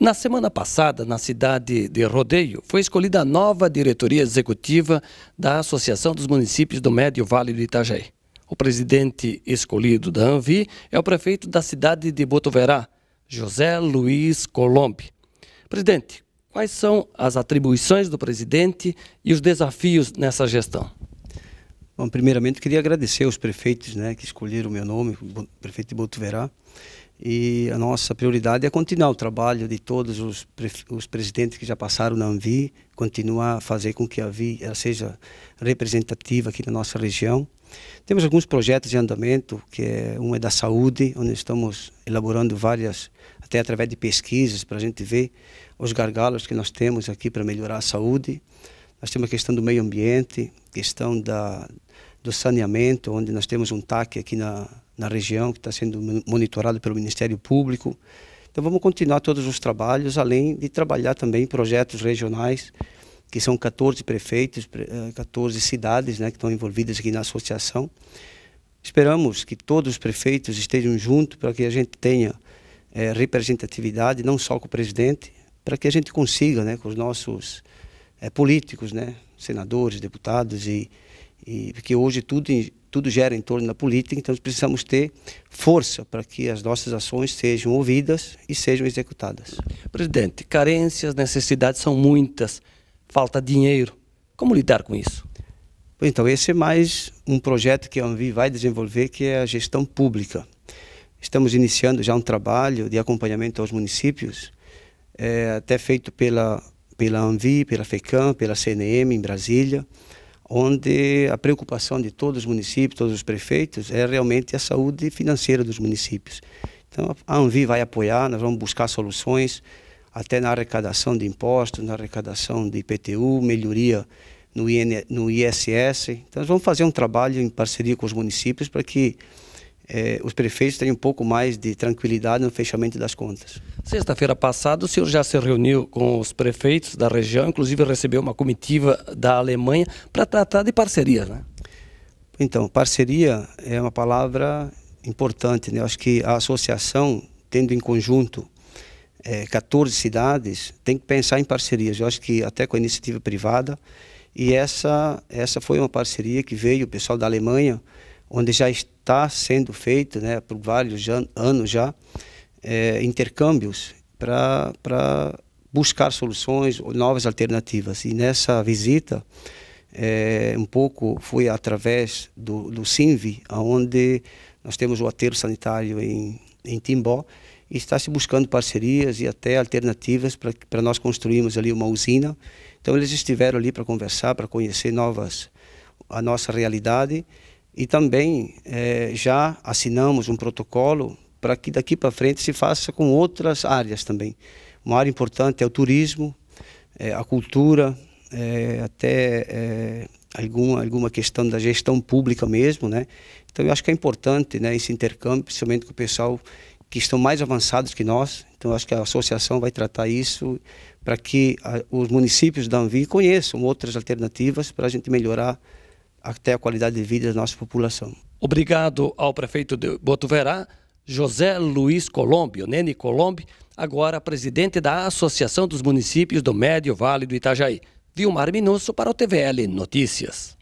Na semana passada, na cidade de Rodeio, foi escolhida a nova diretoria executiva da Associação dos Municípios do Médio Vale do Itajaí. O presidente escolhido da ANVI é o prefeito da cidade de Botuverá, José Luiz Colombi. Presidente, quais são as atribuições do presidente e os desafios nessa gestão? Bom, primeiramente, queria agradecer aos prefeitos né, que escolheram o meu nome, o prefeito de Botuverá, e a nossa prioridade é continuar o trabalho de todos os, pre os presidentes que já passaram na Anvi, continuar a fazer com que a Anvi seja representativa aqui na nossa região. Temos alguns projetos em andamento, que é, um é da saúde, onde estamos elaborando várias, até através de pesquisas, para a gente ver os gargalos que nós temos aqui para melhorar a saúde. Nós temos a questão do meio ambiente, questão da, do saneamento, onde nós temos um TAC aqui na, na região, que está sendo monitorado pelo Ministério Público. Então vamos continuar todos os trabalhos, além de trabalhar também projetos regionais, que são 14 prefeitos, 14 eh, cidades né, que estão envolvidas aqui na associação. Esperamos que todos os prefeitos estejam juntos para que a gente tenha é, representatividade, não só com o presidente, para que a gente consiga, né, com os nossos é, políticos, né, senadores, deputados e, e porque hoje tudo tudo gera em torno da política, então precisamos ter força para que as nossas ações sejam ouvidas e sejam executadas. Presidente, carências, necessidades são muitas, falta dinheiro. Como lidar com isso? Então, esse é mais um projeto que a Anvi vai desenvolver, que é a gestão pública. Estamos iniciando já um trabalho de acompanhamento aos municípios, é, até feito pela, pela Anvi, pela FECAM, pela CNM em Brasília, onde a preocupação de todos os municípios, todos os prefeitos, é realmente a saúde financeira dos municípios. Então, a Anvi vai apoiar, nós vamos buscar soluções, até na arrecadação de impostos, na arrecadação de IPTU, melhoria no, IN, no ISS. Então, nós vamos fazer um trabalho em parceria com os municípios para que eh, os prefeitos têm um pouco mais de tranquilidade no fechamento das contas. Sexta-feira passada, o senhor já se reuniu com os prefeitos da região, inclusive recebeu uma comitiva da Alemanha para tratar de parcerias, né? Então, parceria é uma palavra importante, né? Eu acho que a associação, tendo em conjunto eh, 14 cidades, tem que pensar em parcerias. Eu acho que até com a iniciativa privada, e essa, essa foi uma parceria que veio o pessoal da Alemanha, onde já está está sendo feito, né, por vários anos já, é, intercâmbios para buscar soluções ou novas alternativas. E nessa visita, é, um pouco foi através do, do SINVI, onde nós temos o aterro sanitário em, em Timbó, e está se buscando parcerias e até alternativas para nós construirmos ali uma usina. Então eles estiveram ali para conversar, para conhecer novas a nossa realidade e também é, já assinamos um protocolo para que daqui para frente se faça com outras áreas também. Uma área importante é o turismo, é, a cultura, é, até alguma, alguma questão da gestão pública mesmo. Né? Então eu acho que é importante né, esse intercâmbio, principalmente com o pessoal que estão mais avançados que nós. Então, acho que a associação vai tratar isso para que a, os municípios da Anvi conheçam outras alternativas para a gente melhorar até a qualidade de vida da nossa população. Obrigado ao prefeito de Botuverá, José Luiz Colombo, Nene Colombo, agora presidente da Associação dos Municípios do Médio Vale do Itajaí. Vilmar Minusso para o TVL Notícias.